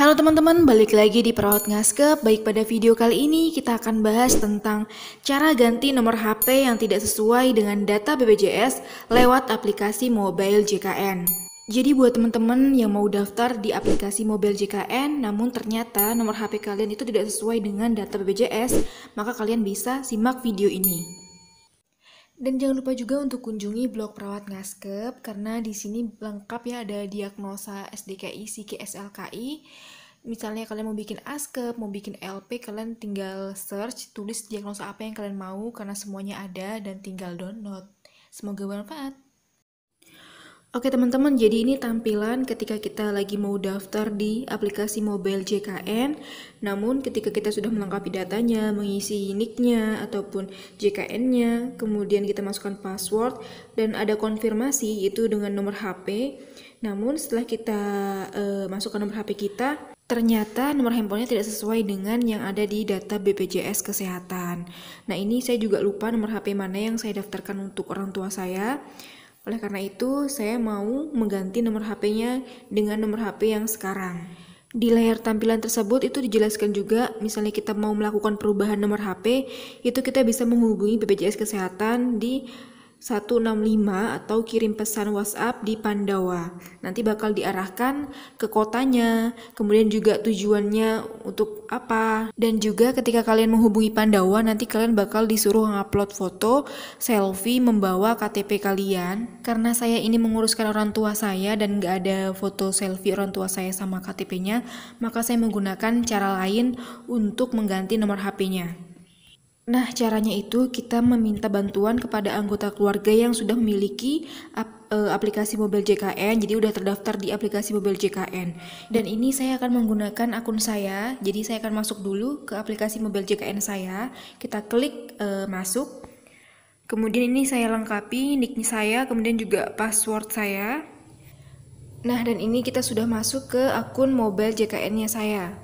Halo teman-teman, balik lagi di Perawat Ngaskep. Baik pada video kali ini kita akan bahas tentang cara ganti nomor HP yang tidak sesuai dengan data BPJS lewat aplikasi mobile JKN. Jadi buat teman-teman yang mau daftar di aplikasi mobile JKN namun ternyata nomor HP kalian itu tidak sesuai dengan data BPJS, maka kalian bisa simak video ini. Dan jangan lupa juga untuk kunjungi blog perawat ngaskep karena di sini lengkap ya ada diagnosa SDKI, Siki, SLKI. Misalnya kalian mau bikin askep, mau bikin LP, kalian tinggal search, tulis diagnosa apa yang kalian mau karena semuanya ada dan tinggal download. Semoga bermanfaat. Oke teman-teman, jadi ini tampilan ketika kita lagi mau daftar di aplikasi mobile JKN. Namun ketika kita sudah melengkapi datanya, mengisi nicknya ataupun JKN-nya, kemudian kita masukkan password dan ada konfirmasi itu dengan nomor HP. Namun setelah kita e, masukkan nomor HP kita, ternyata nomor handphonenya tidak sesuai dengan yang ada di data BPJS Kesehatan. Nah ini saya juga lupa nomor HP mana yang saya daftarkan untuk orang tua saya. Oleh karena itu, saya mau mengganti nomor HP-nya dengan nomor HP yang sekarang. Di layar tampilan tersebut itu dijelaskan juga, misalnya kita mau melakukan perubahan nomor HP, itu kita bisa menghubungi BPJS Kesehatan di 165 atau kirim pesan WhatsApp di Pandawa. Nanti bakal diarahkan ke kotanya, kemudian juga tujuannya untuk apa. Dan juga ketika kalian menghubungi Pandawa, nanti kalian bakal disuruh ngupload foto, selfie membawa KTP kalian. Karena saya ini menguruskan orang tua saya dan nggak ada foto selfie orang tua saya sama KTP-nya, maka saya menggunakan cara lain untuk mengganti nomor HP-nya. Nah, caranya itu kita meminta bantuan kepada anggota keluarga yang sudah memiliki ap, e, aplikasi Mobile JKN, jadi udah terdaftar di aplikasi Mobile JKN. Dan ini saya akan menggunakan akun saya, jadi saya akan masuk dulu ke aplikasi Mobile JKN saya. Kita klik e, masuk. Kemudian ini saya lengkapi nick saya, kemudian juga password saya. Nah, dan ini kita sudah masuk ke akun Mobile JKN-nya saya.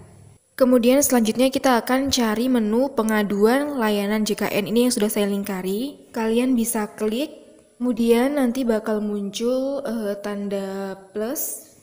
Kemudian selanjutnya kita akan cari menu pengaduan layanan JKN ini yang sudah saya lingkari. Kalian bisa klik, kemudian nanti bakal muncul uh, tanda plus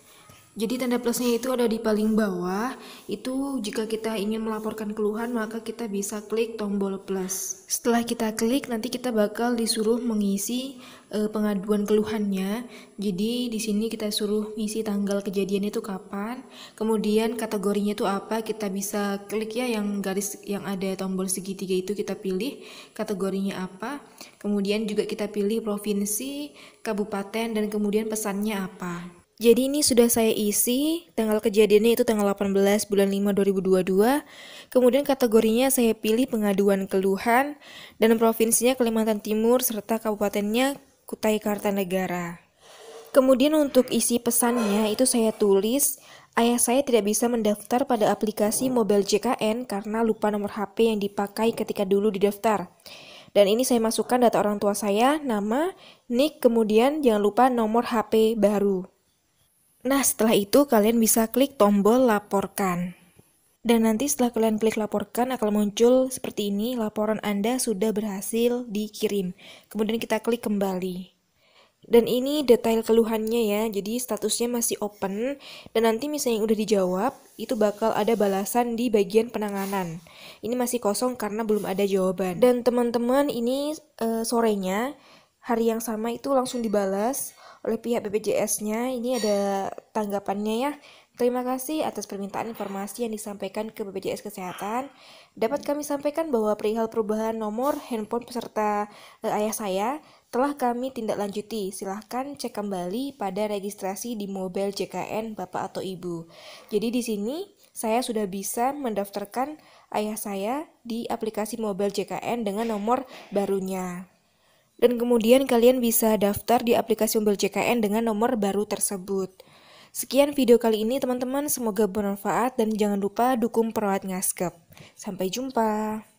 jadi tanda plusnya itu ada di paling bawah. Itu jika kita ingin melaporkan keluhan maka kita bisa klik tombol plus. Setelah kita klik nanti kita bakal disuruh mengisi e, pengaduan keluhannya. Jadi di sini kita suruh ngisi tanggal kejadian itu kapan, kemudian kategorinya itu apa, kita bisa klik ya yang garis yang ada tombol segitiga itu kita pilih kategorinya apa. Kemudian juga kita pilih provinsi, kabupaten dan kemudian pesannya apa. Jadi ini sudah saya isi, tanggal kejadiannya itu tanggal 18 bulan 5 2022. Kemudian kategorinya saya pilih pengaduan keluhan dan provinsinya Kalimantan Timur serta kabupatennya Kutai Kartanegara. Kemudian untuk isi pesannya itu saya tulis Ayah saya tidak bisa mendaftar pada aplikasi Mobile JKN karena lupa nomor HP yang dipakai ketika dulu didaftar. Dan ini saya masukkan data orang tua saya, nama, nick, kemudian jangan lupa nomor HP baru. Nah, setelah itu kalian bisa klik tombol laporkan. Dan nanti setelah kalian klik laporkan akan muncul seperti ini, laporan Anda sudah berhasil dikirim. Kemudian kita klik kembali. Dan ini detail keluhannya ya, jadi statusnya masih open dan nanti misalnya yang udah dijawab, itu bakal ada balasan di bagian penanganan. Ini masih kosong karena belum ada jawaban. Dan teman-teman ini uh, sorenya hari yang sama itu langsung dibalas oleh pihak BPJS-nya. Ini ada tanggapannya ya. Terima kasih atas permintaan informasi yang disampaikan ke BPJS Kesehatan. Dapat kami sampaikan bahwa perihal perubahan nomor handphone peserta eh, ayah saya telah kami tindak lanjuti. Silahkan cek kembali pada registrasi di mobile JKN Bapak atau Ibu. Jadi di sini saya sudah bisa mendaftarkan ayah saya di aplikasi mobile JKN dengan nomor barunya. Dan kemudian kalian bisa daftar di aplikasi Umbel JKN dengan nomor baru tersebut. Sekian video kali ini teman-teman, semoga bermanfaat dan jangan lupa dukung perawat ngaskep. Sampai jumpa.